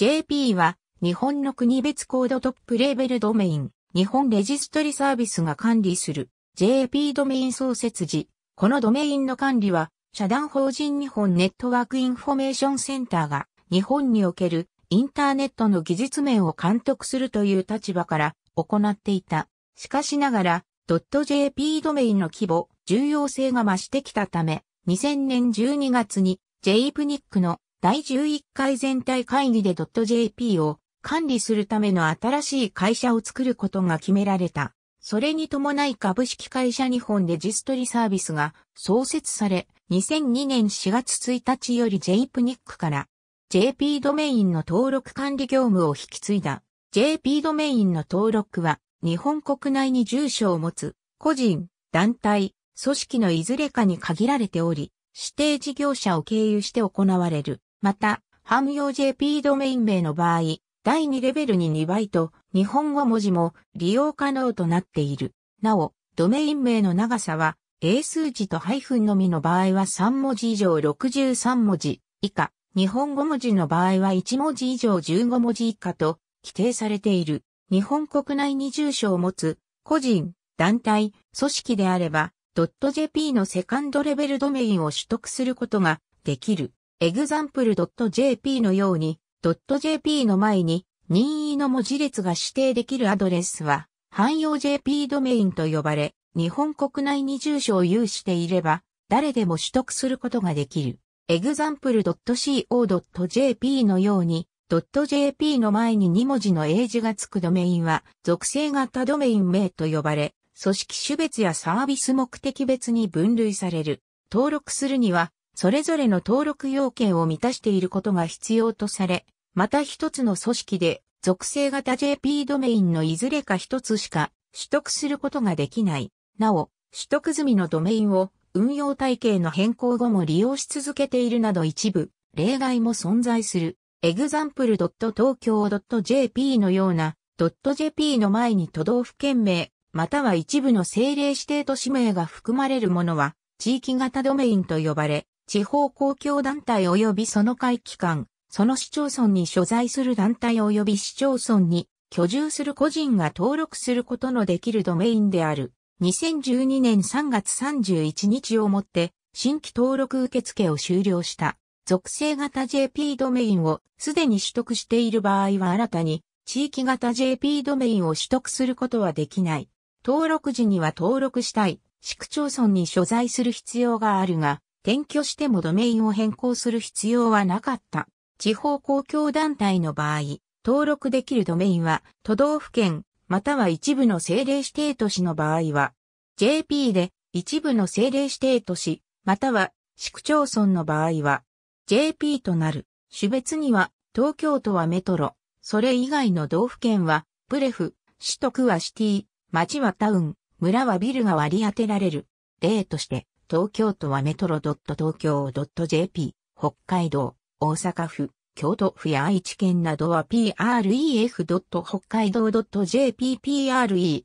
JP は日本の国別コードトップレーベルドメイン、日本レジストリサービスが管理する JP ドメイン創設時、このドメインの管理は社団法人日本ネットワークインフォメーションセンターが日本におけるインターネットの技術面を監督するという立場から行っていた。しかしながら、.jp ドメインの規模、重要性が増してきたため、2000年12月に JPNIC の第11回全体会議で .jp を管理するための新しい会社を作ることが決められた。それに伴い株式会社日本レジストリサービスが創設され、2002年4月1日より JPNIC から JP ドメインの登録管理業務を引き継いだ。JP ドメインの登録は日本国内に住所を持つ個人、団体、組織のいずれかに限られており、指定事業者を経由して行われる。また、ハム用 JP ドメイン名の場合、第2レベルに2倍と日本語文字も利用可能となっている。なお、ドメイン名の長さは英数字とハイフンのみの場合は3文字以上63文字以下、日本語文字の場合は1文字以上15文字以下と規定されている。日本国内に住所を持つ個人、団体、組織であれば、.jp のセカンドレベルドメインを取得することができる。example.jp のように、.jp の前に任意の文字列が指定できるアドレスは、汎用 JP ドメインと呼ばれ、日本国内に住所を有していれば、誰でも取得することができる。example.co.jp のように、.jp の前に2文字の英字がつくドメインは、属性型ドメイン名と呼ばれ、組織種別やサービス目的別に分類される。登録するには、それぞれの登録要件を満たしていることが必要とされ、また一つの組織で属性型 JP ドメインのいずれか一つしか取得することができない。なお、取得済みのドメインを運用体系の変更後も利用し続けているなど一部、例外も存在する。example.tokyo.jp のような .jp の前に都道府県名、または一部の政令指定都市名が含まれるものは、地域型ドメインと呼ばれ、地方公共団体及びその会機関、その市町村に所在する団体及び市町村に居住する個人が登録することのできるドメインである。2012年3月31日をもって新規登録受付を終了した。属性型 JP ドメインをすでに取得している場合は新たに地域型 JP ドメインを取得することはできない。登録時には登録したい市区町村に所在する必要があるが、転居してもドメインを変更する必要はなかった。地方公共団体の場合、登録できるドメインは都道府県または一部の政令指定都市の場合は JP で一部の政令指定都市または市区町村の場合は JP となる。種別には東京都はメトロ、それ以外の道府県はプレフ、首都区はシティ、町はタウン、村はビルが割り当てられる。例として東京都はメトロ .tokyo.jp、北海道、大阪府、京都府や愛知県などは pref. 北海道 .jp pref.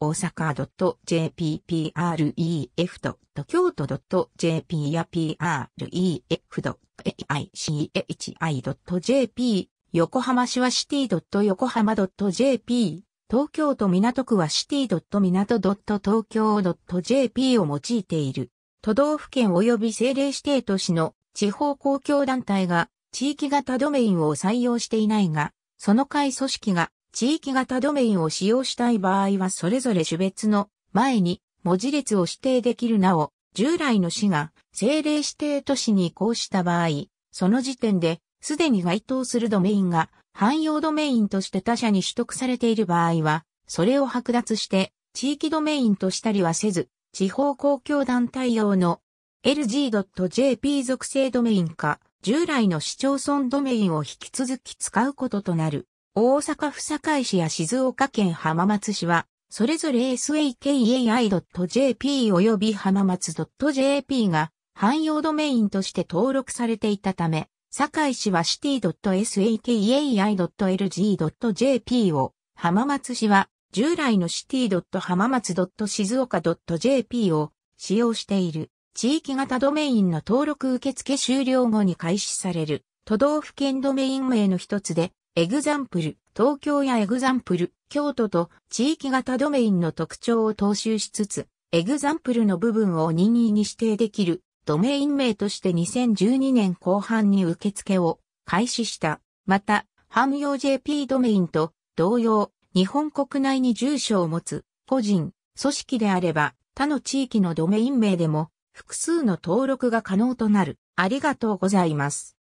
大阪 .jp pref. 京都 .jp や pref.aichi.jp 横浜市はシティ横浜 .jp 東京都港区はシティ港東京 .jp を用いている。都道府県及び政令指定都市の地方公共団体が地域型ドメインを採用していないが、その会組織が地域型ドメインを使用したい場合はそれぞれ種別の前に文字列を指定できるなお、従来の市が政令指定都市に移行した場合、その時点で、すでに該当するドメインが汎用ドメインとして他社に取得されている場合は、それを剥奪して地域ドメインとしたりはせず、地方公共団体用の lg.jp 属性ドメインか、従来の市町村ドメインを引き続き使うこととなる。大阪府堺市や静岡県浜松市は、それぞれ sakai.jp 及び浜松 .jp が汎用ドメインとして登録されていたため、堺市は city.sakei.lg.jp を、浜松市は従来の city. 浜松静岡 .jp を使用している。地域型ドメインの登録受付終了後に開始される都道府県ドメイン名の一つで、エグザンプル、東京やエグザンプル、京都と地域型ドメインの特徴を踏襲しつつ、エグザンプルの部分を任意に指定できるドメイン名として2012年後半に受付を開始した。また、ハム用 JP ドメインと同様、日本国内に住所を持つ個人、組織であれば、他の地域のドメイン名でも複数の登録が可能となる。ありがとうございます。